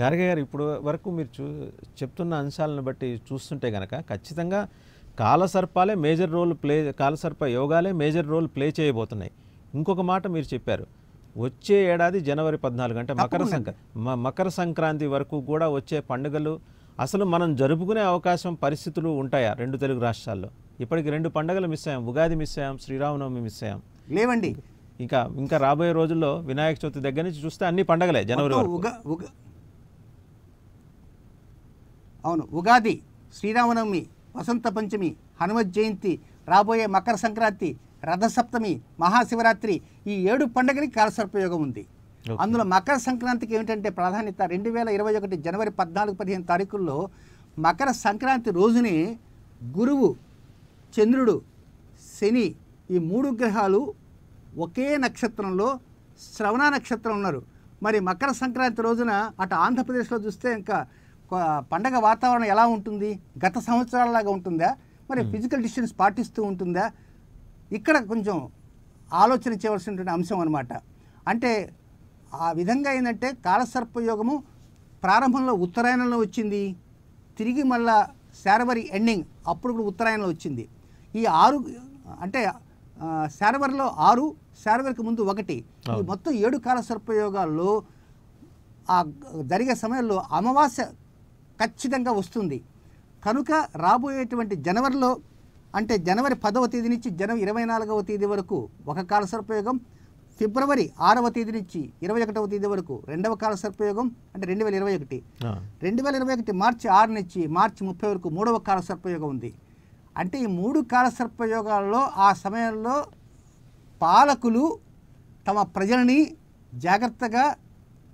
గారిగ గారు ఇప్పుడు వరకు మీరు చూ చెప్తున్న అంశాలను బట్టి చూస్తుంటే కనుక ఖచ్చితంగా కాలసర్పాలే మేజర్ రోల్ ప్లే కాలసర్ప యోగాలే మేజర్ రోల్ ప్లే చేయబోతున్నాయి ఇంకొక మాట మీరు చెప్పారు వచ్చే ఏడాది జనవరి పద్నాలుగు అంటే మకర సంక్ర మకర సంక్రాంతి వరకు కూడా వచ్చే పండుగలు అసలు మనం జరుపుకునే అవకాశం పరిస్థితులు ఉంటాయా రెండు తెలుగు రాష్ట్రాల్లో ఇప్పటికి రెండు పండుగలు మిస్ అయ్యాం ఉగాది మిస్ అయ్యాం శ్రీరామనవమి మిస్ అయ్యాం లేవండి ఇంకా ఇంకా రాబోయే రోజుల్లో వినాయక చవితి దగ్గర నుంచి చూస్తే అన్ని పండగలే జనవరి అవును ఉగాది శ్రీరామనవమి వసంత పంచమి హనుమత్ జయంతి రాబోయే మకర సంక్రాంతి రథసప్తమి మహాశివరాత్రి ఈ ఏడు పండుగలకి కాలసర్పయోగం ఉంది అందులో మకర సంక్రాంతికి ఏమిటంటే ప్రాధాన్యత రెండు వేల ఇరవై ఒకటి జనవరి పద్నాలుగు పదిహేను తారీఖుల్లో మకర సంక్రాంతి రోజునే గురువు చంద్రుడు శని ఈ మూడు గ్రహాలు ఒకే నక్షత్రంలో శ్రవణ నక్షత్రం ఉన్నారు మరి మకర సంక్రాంతి రోజున అటు ఆంధ్రప్రదేశ్లో చూస్తే ఇంకా పండగ వాతావరణం ఎలా ఉంటుంది గత సంవత్సరాలలాగా ఉంటుందా మరి ఫిజికల్ డిస్టెన్స్ పాటిస్తూ ఉంటుందా ఇక్కడ కొంచెం ఆలోచన చేయవలసినటువంటి అంశం అనమాట అంటే ఆ విధంగా ఏంటంటే కాలసర్పయోగము ప్రారంభంలో ఉత్తరాయణంలో వచ్చింది తిరిగి మళ్ళా శారవరి ఎండింగ్ అప్పుడు కూడా ఉత్తరాయణంలో వచ్చింది ఈ ఆరు అంటే శారవరిలో ఆరు శారవరికి ముందు ఒకటి మొత్తం ఏడు కాల సర్పయోగాల్లో ఆ జరిగే సమయంలో అమావాస్య ఖచ్చితంగా వస్తుంది కనుక రాబోయేటువంటి జనవరిలో అంటే జనవరి పదవ తేదీ నుంచి జనవరి ఇరవై నాలుగవ తేదీ వరకు ఒక కాల సర్పయోగం ఫిబ్రవరి ఆరవ తేదీ నుంచి ఇరవై ఒకటవ తేదీ వరకు రెండవ కాల సర్పయోగం అంటే రెండు వేల ఇరవై ఒకటి రెండు వేల ఇరవై ఒకటి మార్చి ఆరు నుంచి మార్చి ముప్పై వరకు మూడవ కాల సర్పయోగం ఉంది అంటే ఈ మూడు కాల సర్పయోగాల్లో ఆ సమయంలో పాలకులు తమ ప్రజలని జాగ్రత్తగా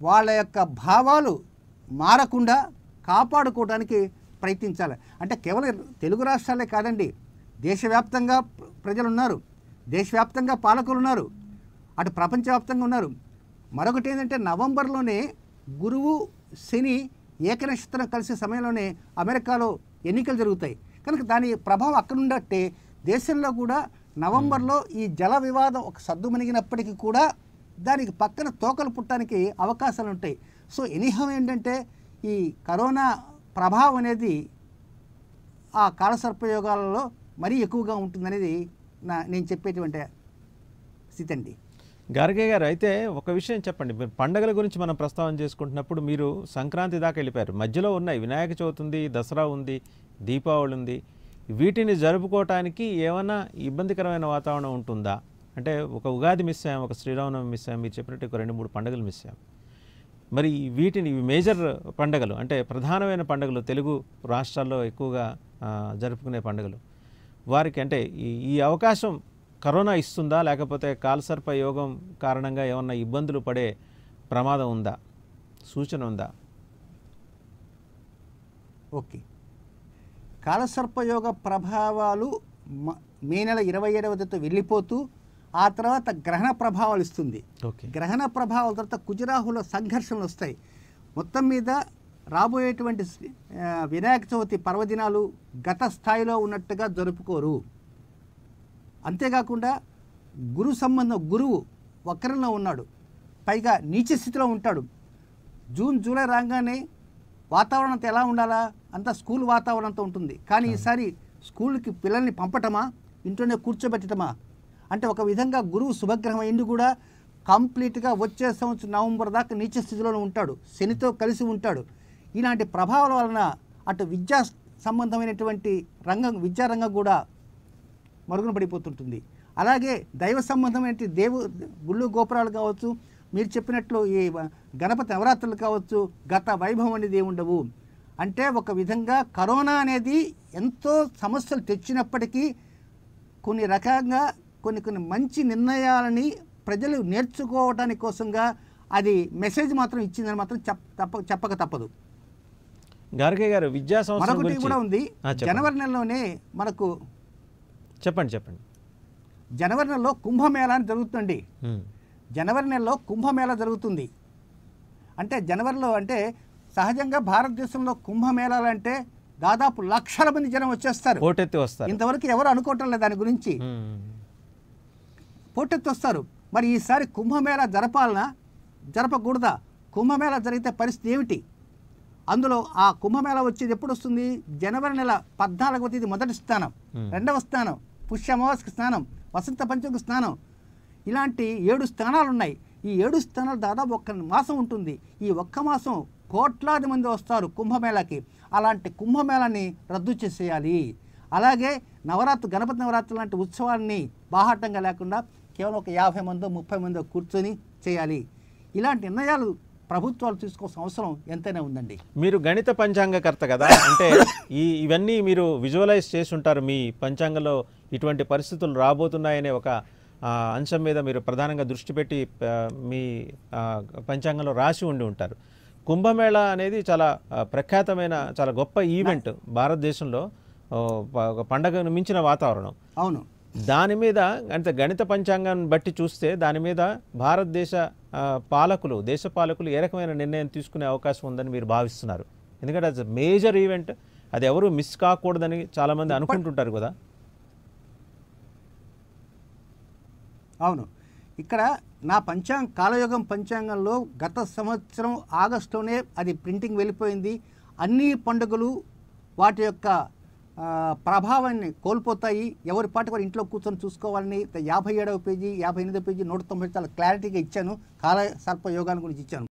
వాళ్ళ యొక్క భావాలు మారకుండా కాపాడుకోవడానికి ప్రయత్నించాలి అంటే కేవలం తెలుగు రాష్ట్రాలే కాదండి దేశవ్యాప్తంగా ప్రజలు ఉన్నారు దేశవ్యాప్తంగా పాలకులు ఉన్నారు అటు ప్రపంచవ్యాప్తంగా ఉన్నారు మరొకటి ఏంటంటే నవంబర్లోనే గురువు శని ఏకనక్షత్రం కలిసే సమయంలోనే అమెరికాలో ఎన్నికలు జరుగుతాయి కనుక దాని ప్రభావం అక్కడ ఉండట్టే దేశంలో కూడా నవంబర్లో ఈ జల వివాదం ఒక మునిగినప్పటికీ కూడా దానికి పక్కన తోకలు పుట్టడానికి అవకాశాలు ఉంటాయి సో ఎనీహం ఏంటంటే ఈ కరోనా ప్రభావం అనేది ఆ కాలసర్పయోగాలలో మరీ ఎక్కువగా ఉంటుందనేది నా నేను చెప్పేటువంటి స్థితి అండి గార్గే గారు అయితే ఒక విషయం చెప్పండి మీరు పండగల గురించి మనం ప్రస్తావన చేసుకుంటున్నప్పుడు మీరు సంక్రాంతి దాకా వెళ్ళిపోయారు మధ్యలో ఉన్నాయి వినాయక చవితి ఉంది దసరా ఉంది దీపావళి ఉంది వీటిని జరుపుకోవటానికి ఏమైనా ఇబ్బందికరమైన వాతావరణం ఉంటుందా అంటే ఒక ఉగాది మిస్ అయ్యాం ఒక శ్రీరామనవమి మిస్ అయ్యాం మీరు చెప్పినట్టు ఒక రెండు మూడు పండుగలు మిస్ అయ్యాం మరి వీటిని మేజర్ పండగలు అంటే ప్రధానమైన పండుగలు తెలుగు రాష్ట్రాల్లో ఎక్కువగా జరుపుకునే పండుగలు వారికి అంటే ఈ అవకాశం కరోనా ఇస్తుందా లేకపోతే కాలసర్ప యోగం కారణంగా ఏమన్నా ఇబ్బందులు పడే ప్రమాదం ఉందా సూచన ఉందా ఓకే కాలసర్పయోగ ప్రభావాలు మే నెల ఇరవై ఏడవ తేదీతో వెళ్ళిపోతూ ఆ తర్వాత గ్రహణ ప్రభావాలు ఇస్తుంది గ్రహణ ప్రభావాల తర్వాత కుజరాహుల సంఘర్షణలు వస్తాయి మొత్తం మీద రాబోయేటువంటి వినాయక చవితి పర్వదినాలు గత స్థాయిలో ఉన్నట్టుగా జరుపుకోరు అంతేకాకుండా గురు సంబంధం గురువు వక్రంలో ఉన్నాడు పైగా నీచ స్థితిలో ఉంటాడు జూన్ జూలై రాగానే వాతావరణం ఎలా ఉండాలా అంతా స్కూల్ వాతావరణంతో ఉంటుంది కానీ ఈసారి స్కూల్కి పిల్లల్ని పంపటమా ఇంట్లోనే కూర్చోబెట్టడమా అంటే ఒక విధంగా గురువు శుభగ్రహం అయింది కూడా కంప్లీట్గా వచ్చే సంవత్సరం నవంబర్ దాకా నీచ స్థితిలోనే ఉంటాడు శనితో కలిసి ఉంటాడు ఇలాంటి ప్రభావాల వలన అటు విద్యా సంబంధమైనటువంటి రంగం విద్యారంగం కూడా మరుగున పడిపోతుంటుంది అలాగే దైవ సంబంధమైన దేవు గుళ్ళు గోపురాలు కావచ్చు మీరు చెప్పినట్లు ఈ గణపతి నవరాత్రులు కావచ్చు గత వైభవం అనేది ఉండవు అంటే ఒక విధంగా కరోనా అనేది ఎంతో సమస్యలు తెచ్చినప్పటికీ కొన్ని రకంగా కొన్ని కొన్ని మంచి నిర్ణయాలని ప్రజలు నేర్చుకోవటానికి కోసంగా అది మెసేజ్ మాత్రం ఇచ్చిందని మాత్రం తప్ప చెప్పక తప్పదు గార్గే గారు విద్యా మరొకటి కూడా ఉంది జనవరి నెలలోనే మనకు చెప్పండి చెప్పండి జనవరి నెలలో కుంభమేళ అని జరుగుతుంది జనవరి నెలలో కుంభమేళ జరుగుతుంది అంటే జనవరిలో అంటే సహజంగా భారతదేశంలో కుంభమేళాలు అంటే దాదాపు లక్షల మంది జనం వచ్చేస్తారు ఇంతవరకు ఎవరు అనుకోవటం లేదు దాని గురించి పోటెత్తి వస్తారు మరి ఈసారి కుంభమేళ జరపాలనా జరపకూడదా కుంభమేళ జరిగితే పరిస్థితి ఏమిటి అందులో ఆ కుంభమేళ వచ్చేది ఎప్పుడు వస్తుంది జనవరి నెల పద్నాలుగవ తేదీ మొదటి స్నానం రెండవ స్నానం పుష్యమావాస్కి స్నానం వసంత పంచమికి స్నానం ఇలాంటి ఏడు స్థానాలు ఉన్నాయి ఈ ఏడు స్థానాలు దాదాపు ఒక్క మాసం ఉంటుంది ఈ ఒక్క మాసం కోట్లాది మంది వస్తారు కుంభమేళాకి అలాంటి కుంభమేళాని రద్దు చేసేయాలి అలాగే నవరాత్రి గణపతి నవరాత్రి లాంటి ఉత్సవాన్ని బాహాటంగా లేకుండా కేవలం ఒక యాభై మందో ముప్పై మందో కూర్చొని చేయాలి ఇలాంటి నిర్ణయాలు ప్రభుత్వాలు తీసుకోవాల్సిన అవసరం ఎంతైనా ఉందండి మీరు గణిత పంచాంగకర్త కదా అంటే ఈ ఇవన్నీ మీరు విజువలైజ్ ఉంటారు మీ పంచాంగంలో ఇటువంటి పరిస్థితులు రాబోతున్నాయనే ఒక అంశం మీద మీరు ప్రధానంగా దృష్టి పెట్టి మీ పంచాంగంలో రాసి ఉండి ఉంటారు కుంభమేళ అనేది చాలా ప్రఖ్యాతమైన చాలా గొప్ప ఈవెంట్ భారతదేశంలో ఒక పండగను మించిన వాతావరణం అవును దాని మీద గణిత గణిత పంచాంగాన్ని బట్టి చూస్తే దాని మీద భారతదేశ పాలకులు దేశ పాలకులు ఏ రకమైన నిర్ణయం తీసుకునే అవకాశం ఉందని మీరు భావిస్తున్నారు ఎందుకంటే అది మేజర్ ఈవెంట్ అది ఎవరు మిస్ కాకూడదని చాలామంది అనుకుంటుంటారు కదా అవును ఇక్కడ నా పంచాంగ కాలయోగం పంచాంగంలో గత సంవత్సరం ఆగస్టులోనే అది ప్రింటింగ్ వెళ్ళిపోయింది అన్ని పండుగలు వాటి యొక్క ప్రభావాన్ని కోల్పోతాయి ఎవరి పాటు వారు ఇంట్లో కూర్చొని చూసుకోవాలని యాభై ఏడవ పేజీ యాభై ఎనిమిదవ పేజీ నూట తొంభై చాలా క్లారిటీగా ఇచ్చాను కాల సర్ప గురించి ఇచ్చాను